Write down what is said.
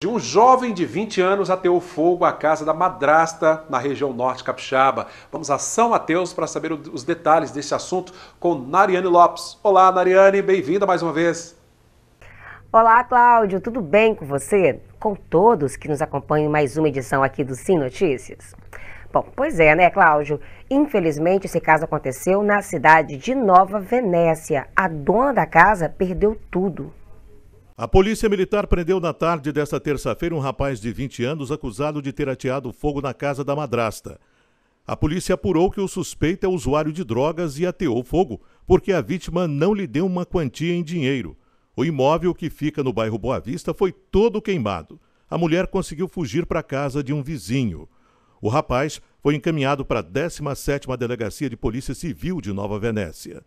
De Um jovem de 20 anos ateou fogo à casa da madrasta na região norte capixaba. Vamos a São Mateus para saber os detalhes desse assunto com Nariane Lopes. Olá, Nariane, bem-vinda mais uma vez. Olá, Cláudio, tudo bem com você? Com todos que nos acompanham em mais uma edição aqui do Sim Notícias. Bom, pois é, né, Cláudio? Infelizmente, esse caso aconteceu na cidade de Nova Venécia. A dona da casa perdeu tudo, a Polícia Militar prendeu na tarde desta terça-feira um rapaz de 20 anos acusado de ter ateado fogo na casa da madrasta. A polícia apurou que o suspeito é usuário de drogas e ateou fogo porque a vítima não lhe deu uma quantia em dinheiro. O imóvel que fica no bairro Boa Vista foi todo queimado. A mulher conseguiu fugir para a casa de um vizinho. O rapaz foi encaminhado para a 17ª Delegacia de Polícia Civil de Nova Venécia.